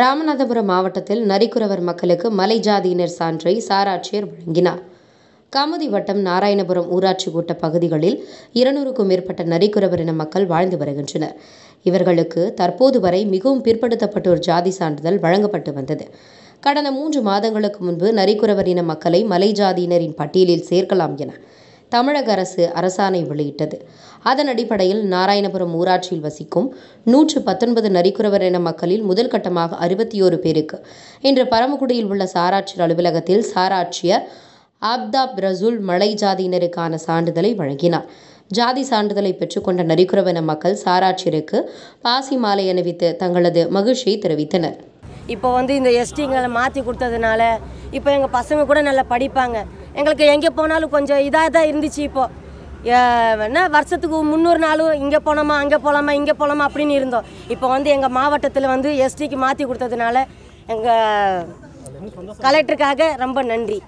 ராமநாதபுரம் மாவட்டத்தில் நரிக்குறவர் மக்களுக்கு மலை ஜாதியினர் சான்றை சாராட்சியர் வழங்கினார் காமதி வட்டம் நாராயணபுரம் ஊராட்சி கூட்ட பகுதிகளில் இருநூறுக்கும் மேற்பட்ட நரிக்குறவர் இன மக்கள் வாழ்ந்து வருகின்றனர் இவர்களுக்கு தற்போது வரை மிகவும் பிற்படுத்தப்பட்ட ஒரு ஜாதி சான்றிதழ் வழங்கப்பட்டு வந்தது கடந்த மூன்று மாதங்களுக்கு முன்பு நரிக்குறவர் இன மக்களை மலை ஜாதியினரின் பட்டியலில் சேர்க்கலாம் என தமிழக அரசு அரசாணை வெளியிட்டது அதன் அடிப்படையில் நாராயணபுரம் ஊராட்சியில் வசிக்கும் நூற்று பத்தொன்பது நரிக்குறவர் என மக்களில் முதல் கட்டமாக அறுபத்தி ஓரு பேருக்கு இன்று பரமக்குடியில் உள்ள சாராட்சியர் அலுவலகத்தில் சாராட்சியர் ஆப்தாப் ரசூல் மலை ஜாதியினருக்கான சான்றிதழை வழங்கினார் ஜாதி சான்றிதழை பெற்றுக்கொண்ட நரிக்குறவன மக்கள் சாராட்சியருக்கு பாசி மாலை அணிவித்து தங்களது மகிழ்ச்சியை தெரிவித்தனர் இப்போ வந்து இந்த எஸ்டிங்களை மாற்றி கொடுத்ததுனால இப்போ எங்கள் பசங்க கூட நல்லா படிப்பாங்க எங்களுக்கு எங்கே போனாலும் கொஞ்சம் இதாக தான் இருந்துச்சு இப்போது என்ன வருஷத்துக்கு முந்நூறு நாளும் இங்கே போனோமா அங்கே போகலாமா இங்கே போகலாமா அப்படின்னு இருந்தோம் இப்போ வந்து எங்கள் மாவட்டத்தில் வந்து எஸ்டிக்கு மாற்றி கொடுத்ததுனால எங்கள் கலெக்டருக்காக ரொம்ப நன்றி